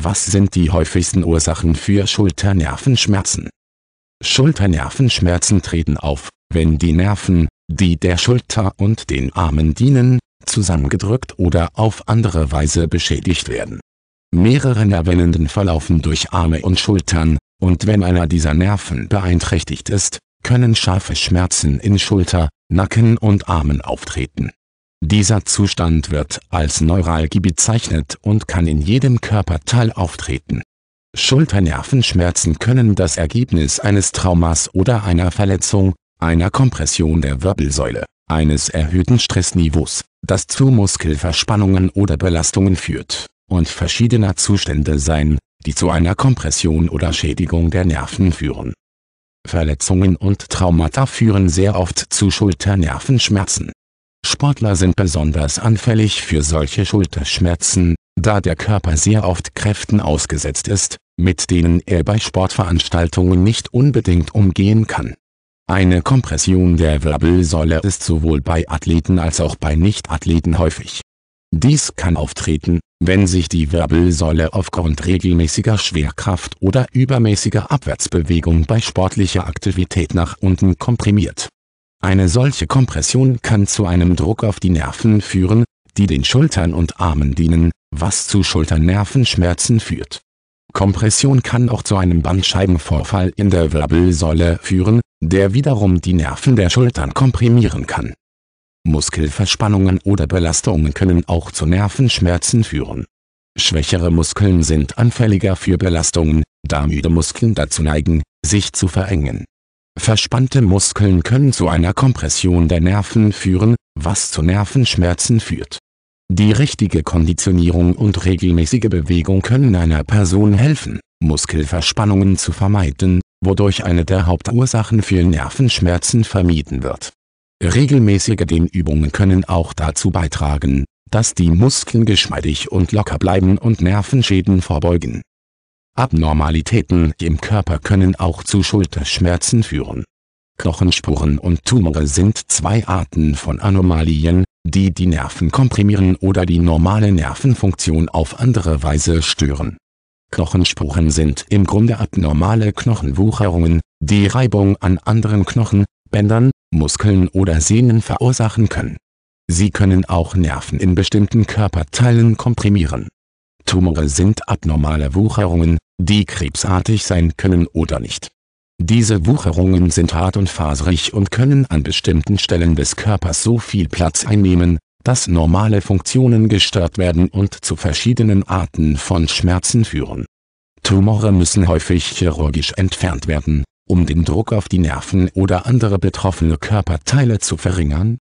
Was sind die häufigsten Ursachen für Schulternervenschmerzen? Schulternervenschmerzen treten auf, wenn die Nerven, die der Schulter und den Armen dienen, zusammengedrückt oder auf andere Weise beschädigt werden. Mehrere Nervenenden verlaufen durch Arme und Schultern, und wenn einer dieser Nerven beeinträchtigt ist, können scharfe Schmerzen in Schulter, Nacken und Armen auftreten. Dieser Zustand wird als Neuralgie bezeichnet und kann in jedem Körperteil auftreten. Schulternervenschmerzen können das Ergebnis eines Traumas oder einer Verletzung, einer Kompression der Wirbelsäule, eines erhöhten Stressniveaus, das zu Muskelverspannungen oder Belastungen führt, und verschiedener Zustände sein, die zu einer Kompression oder Schädigung der Nerven führen. Verletzungen und Traumata führen sehr oft zu Schulternervenschmerzen Sportler sind besonders anfällig für solche Schulterschmerzen, da der Körper sehr oft Kräften ausgesetzt ist, mit denen er bei Sportveranstaltungen nicht unbedingt umgehen kann. Eine Kompression der Wirbelsäule ist sowohl bei Athleten als auch bei Nichtathleten häufig. Dies kann auftreten, wenn sich die Wirbelsäule aufgrund regelmäßiger Schwerkraft oder übermäßiger Abwärtsbewegung bei sportlicher Aktivität nach unten komprimiert eine solche Kompression kann zu einem Druck auf die Nerven führen, die den Schultern und Armen dienen, was zu Schulternervenschmerzen führt. Kompression kann auch zu einem Bandscheibenvorfall in der Wirbelsäule führen, der wiederum die Nerven der Schultern komprimieren kann. Muskelverspannungen oder Belastungen können auch zu Nervenschmerzen führen. Schwächere Muskeln sind anfälliger für Belastungen, da müde Muskeln dazu neigen, sich zu verengen Verspannte Muskeln können zu einer Kompression der Nerven führen, was zu Nervenschmerzen führt. Die richtige Konditionierung und regelmäßige Bewegung können einer Person helfen, Muskelverspannungen zu vermeiden, wodurch eine der Hauptursachen für Nervenschmerzen vermieden wird. Regelmäßige Dehnübungen können auch dazu beitragen, dass die Muskeln geschmeidig und locker bleiben und Nervenschäden vorbeugen Abnormalitäten im Körper können auch zu Schulterschmerzen führen. Knochenspuren und Tumore sind zwei Arten von Anomalien, die die Nerven komprimieren oder die normale Nervenfunktion auf andere Weise stören. Knochenspuren sind im Grunde abnormale Knochenwucherungen, die Reibung an anderen Knochen, Bändern, Muskeln oder Sehnen verursachen können. Sie können auch Nerven in bestimmten Körperteilen komprimieren. Tumore sind abnormale Wucherungen, die krebsartig sein können oder nicht. Diese Wucherungen sind hart und faserig und können an bestimmten Stellen des Körpers so viel Platz einnehmen, dass normale Funktionen gestört werden und zu verschiedenen Arten von Schmerzen führen. Tumore müssen häufig chirurgisch entfernt werden, um den Druck auf die Nerven oder andere betroffene Körperteile zu verringern